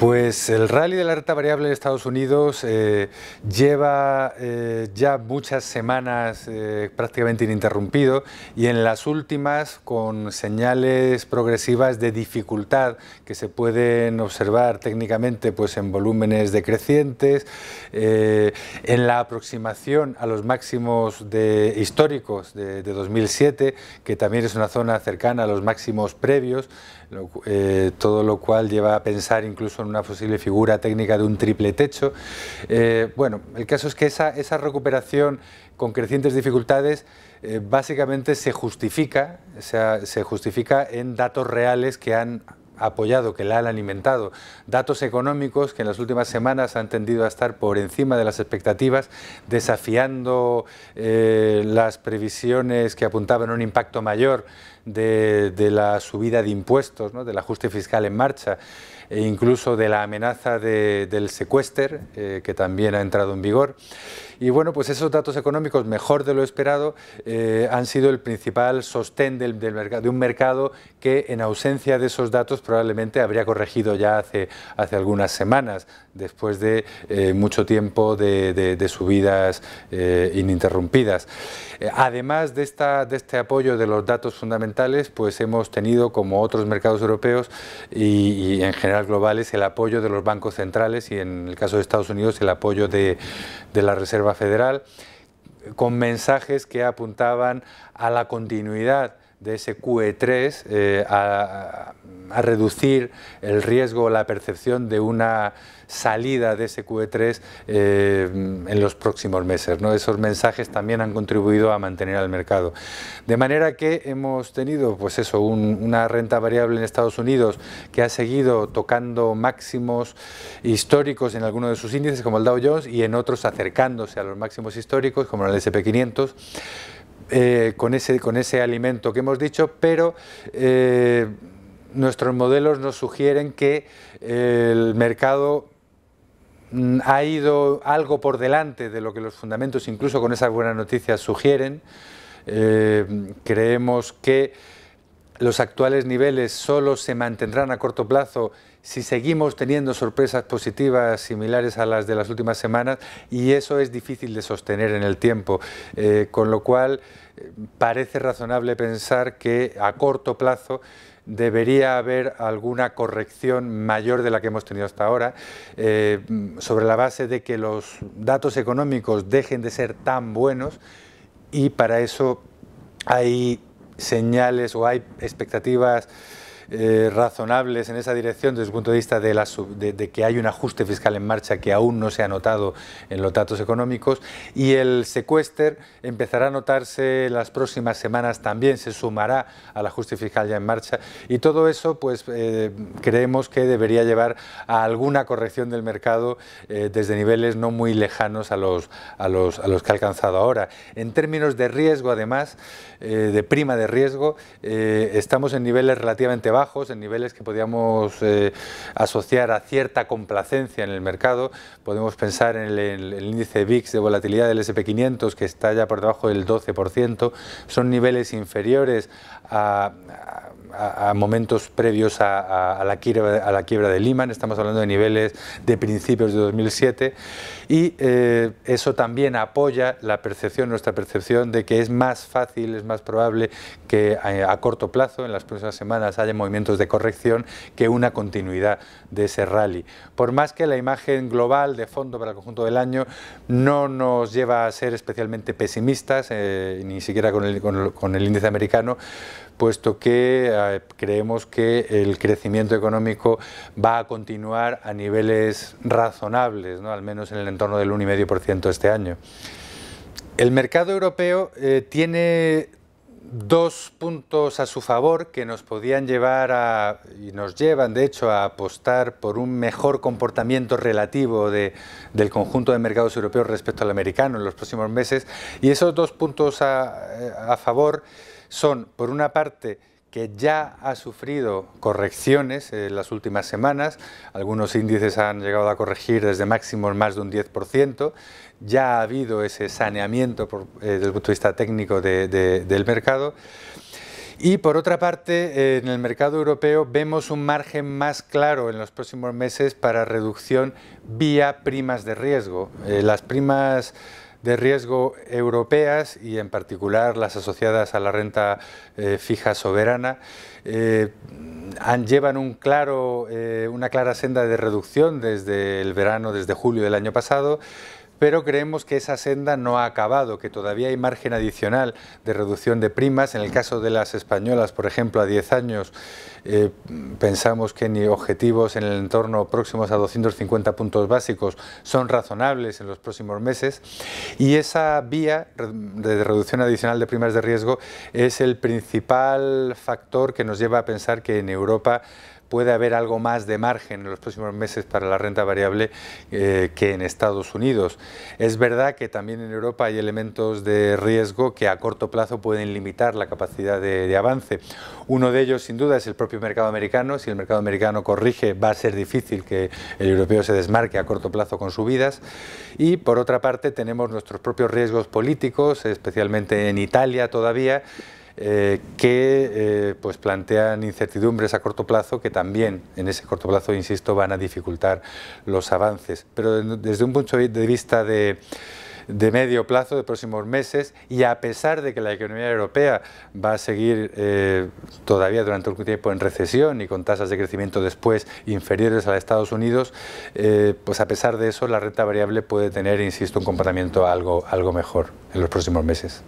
Pues el rally de la renta variable en Estados Unidos eh, lleva eh, ya muchas semanas eh, prácticamente ininterrumpido y en las últimas con señales progresivas de dificultad que se pueden observar técnicamente pues en volúmenes decrecientes, en la aproximación a los máximos de, históricos de, 2007, que también es una zona cercana a los máximos previos, todo lo cual lleva a pensar incluso una posible figura técnica de un triple techo. Eh, bueno, el caso es que esa, recuperación con crecientes dificultades eh, básicamente se justifica, se justifica en datos reales que han apoyado, que la han alimentado. Datos económicos que en las últimas semanas han tendido a estar por encima de las expectativas, desafiando eh, las previsiones que apuntaban a un impacto mayor de, la subida de impuestos, del ajuste fiscal en marcha, e incluso de la amenaza del secuestro eh, que también ha entrado en vigor. Y bueno, pues esos datos económicos, mejor de lo esperado, eh, han sido el principal sostén del, de un mercado que en ausencia de esos datos probablemente habría corregido ya hace, hace algunas semanas, después de eh, mucho tiempo de, de subidas ininterrumpidas. además de, esta, de este apoyo de los datos fundamentales, pues hemos tenido, como otros mercados europeos y, en general globales, el apoyo de los bancos centrales y en el caso de Estados Unidos el apoyo de, de la Reserva Federal, con mensajes que apuntaban a la continuidad de ese QE3 eh, a, reducir el riesgo, o la percepción de una salida de ese QE3 eh, en los próximos meses. Esos mensajes también han contribuido a mantener al mercado. De manera que hemos tenido pues eso, una renta variable en Estados Unidos que ha seguido tocando máximos históricos en algunos de sus índices, como el Dow Jones, y en otros acercándose a los máximos históricos, como el SP500. Eh, con, ese, con ese alimento que hemos dicho, pero eh, nuestros modelos nos sugieren que eh, el mercado mm, ha ido algo por delante de lo que los fundamentos, incluso con esas buenas noticias, sugieren. creemos que los actuales niveles solo se mantendrán a corto plazo si seguimos teniendo sorpresas positivas similares a las de las últimas semanas y eso es difícil de sostener en el tiempo. Eh, con lo cual parece razonable pensar que a corto plazo debería haber alguna corrección mayor de la que hemos tenido hasta ahora, eh, sobre la base de que los datos económicos dejen de ser tan buenos y para eso hay señales o hay expectativas eh, razonables en esa dirección desde el punto de vista de, la, de, que hay un ajuste fiscal en marcha que aún no se ha notado en los datos económicos y el secuester empezará a notarse las próximas semanas también, se sumará al ajuste fiscal ya en marcha y todo eso pues eh, creemos que debería llevar a alguna corrección del mercado eh, desde niveles no muy lejanos a los, a, los, a los que ha alcanzado ahora. En términos de riesgo además, de prima de riesgo, estamos en niveles relativamente bajos en niveles que podíamos eh, asociar a cierta complacencia en el mercado. Podemos pensar en el, índice VIX de volatilidad del SP500, que está ya por debajo del 12%. Son niveles inferiores a a, momentos previos a, la quiebra, de Lehman, estamos hablando de niveles de principios de 2007, y eh, eso también apoya la percepción, nuestra percepción de que es más fácil, es más probable que a, corto plazo, en las próximas semanas, haya movimientos de corrección que una continuidad de ese rally. Por más que la imagen global de fondo para el conjunto del año no nos lleva a ser especialmente pesimistas, eh, ni siquiera con el índice americano, puesto que eh, creemos que el crecimiento económico va a continuar a niveles razonables, ¿no? al menos en el entorno del 1,5% este año. El mercado europeo eh, tiene dos puntos a su favor que nos podían llevar a, y nos llevan de hecho a apostar por un mejor comportamiento relativo del conjunto de mercados europeos respecto al americano en los próximos meses. Y esos dos puntos a, eh, a favor son, por una parte, que ya ha sufrido correcciones eh, en las últimas semanas, algunos índices han llegado a corregir desde máximos más de un 10%, ya ha habido ese saneamiento eh, desde el punto de vista técnico del mercado. Y por otra parte, en el mercado europeo vemos un margen más claro en los próximos meses para reducción vía primas de riesgo. Eh, las primas de riesgo europeas y en particular las asociadas a la renta eh, fija soberana han, eh, llevan un claro, eh, una clara senda de reducción desde el verano, desde julio del año pasado pero creemos que esa senda no ha acabado, que todavía hay margen adicional de reducción de primas. En el caso de las españolas, por ejemplo, a 10 años, eh, pensamos que ni objetivos en el entorno próximos a 250 puntos básicos son razonables en los próximos meses. Y esa vía de reducción adicional de primas de riesgo es el principal factor que nos lleva a pensar que en Europa puede haber algo más de margen en los próximos meses para la renta variable eh, que en Estados Unidos. Es verdad que también en Europa hay elementos de riesgo que a corto plazo pueden limitar la capacidad de, de avance. Uno de ellos, sin duda, es el propio mercado americano. Si el mercado americano corrige, va a ser difícil que el europeo se desmarque a corto plazo con subidas. Y por otra parte, tenemos nuestros propios riesgos políticos, especialmente en Italia todavía eh, que eh, pues plantean incertidumbres a corto plazo que también en ese corto plazo, insisto, van a dificultar los avances. Pero desde un punto de vista de medio plazo, de próximos meses, y a pesar de que la economía europea va a seguir eh, todavía durante un tiempo en recesión y con tasas de crecimiento después inferiores a la de Estados Unidos, pues a pesar de eso la renta variable puede tener, insisto, un comportamiento algo, algo mejor en los próximos meses.